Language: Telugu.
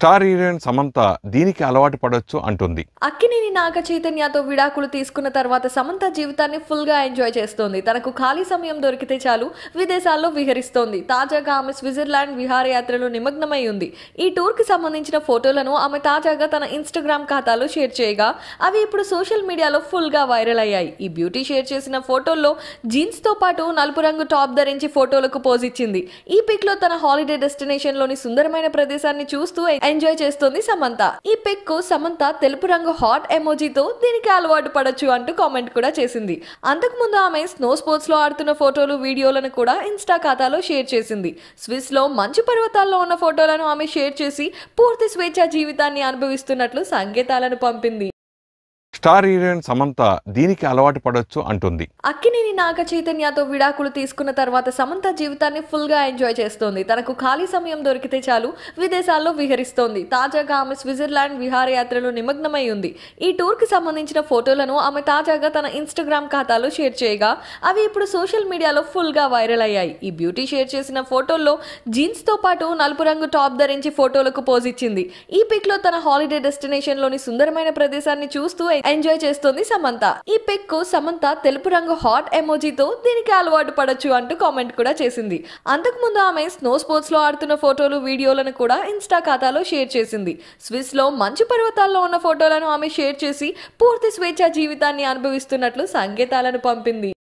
స్టార్ హీరోయిన్ సమంత దీనికి అలవాటు పడవచ్చు అంటుంది అక్కినేని నాగ చైతన్యతో విడాకులు తీసుకున్న తర్వాత సమంత జీవితాన్ని ఫుల్ గా ఎంజాయ్ చేస్తోంది తనకు ఖాళీ సమయం దొరికితే చాలు విదేశాల్లో విహరిస్తోంది తాజాగా ఆమె స్విట్జర్లాండ్ విహారయాత్రలో నిమగ్నమై ఉంది ఈ టూర్ కి సంబంధించిన ఫోటోలను ఆమె తాజాగా తన ఇన్స్టాగ్రామ్ ఖాతాలో షేర్ చేయగా అవి ఇప్పుడు సోషల్ మీడియాలో ఫుల్ గా వైరల్ అయ్యాయి ఈ బ్యూటీ షేర్ చేసిన ఫోటోల్లో జీన్స్ తో పాటు నలుపు రంగు టాప్ ధరించి ఫోటోలకు పోజ్ ఇచ్చింది ఈ పిక్ లో తన హాలిడే డెస్టినేషన్ లోని సుందరమైన ప్రదేశాన్ని చూస్తూ ఎంజాయ్ చేస్తోంది సమంత ఈ కు సమంత తెలుపు రంగు హాట్ ఎమోజీతో దీనికి అలవాటు పడొచ్చు అంటూ కామెంట్ కూడా చేసింది అంతకు ముందు ఆమె స్నో స్పోర్ట్స్ లో ఆడుతున్న ఫోటోలు వీడియోలను కూడా ఇన్స్టా ఖాతాలో షేర్ చేసింది స్విస్ లో మంచు పర్వతాల్లో ఉన్న ఫోటోలను ఆమె షేర్ చేసి పూర్తి స్వేచ్ఛ జీవితాన్ని అనుభవిస్తున్నట్లు సంకేతాలను పంపింది స్టార్ హీరోయిన్ సమంత దీనికి అలవాటు పడవచ్చు అంటుంది అక్కినేని నాగ చైతన్యతో విడాకులు తీసుకున్న తర్వాత సమంత జీవితాన్ని ఫుల్ గా ఎంజాయ్ చేస్తోంది తనకు ఖాళీ సమయం దొరికితే చాలు విదేశాల్లో విహరిస్తోంది తాజాగా ఆమె స్విట్జర్లాండ్ విహారయాత్రలో నిమగ్నమై ఉంది ఈ టూర్ కి సంబంధించిన ఫోటోలను ఆమె తాజాగా తన ఇన్స్టాగ్రామ్ ఖాతాలో షేర్ చేయగా అవి ఇప్పుడు సోషల్ మీడియాలో ఫుల్ గా వైరల్ అయ్యాయి ఈ బ్యూటీ షేర్ చేసిన ఫోటోల్లో జీన్స్ తో పాటు నలుపు రంగు టాప్ ధరించి ఫోటోలకు పోజ్ ఇచ్చింది ఈ పిక్ లో తన హాలిడే డెస్టినేషన్ లోని సుందరమైన ప్రదేశాన్ని చూస్తూ ఎంజాయ్ చేస్తోంది సమంత ఈ పెక్కు సమంత తెలుపు రంగు హాట్ ఎమోజీతో దీనికి అలవాటు పడచ్చు అంటూ కామెంట్ కూడా చేసింది అంతకు ముందు ఆమె స్నో స్పోర్ట్స్ లో ఆడుతున్న ఫోటోలు వీడియోలను కూడా ఇన్స్టా ఖాతాలో షేర్ చేసింది స్విస్ లో మంచు పర్వతాల్లో ఉన్న ఫోటోలను ఆమె షేర్ చేసి పూర్తి స్వేచ్ఛ జీవితాన్ని అనుభవిస్తున్నట్లు సంకేతాలను పంపింది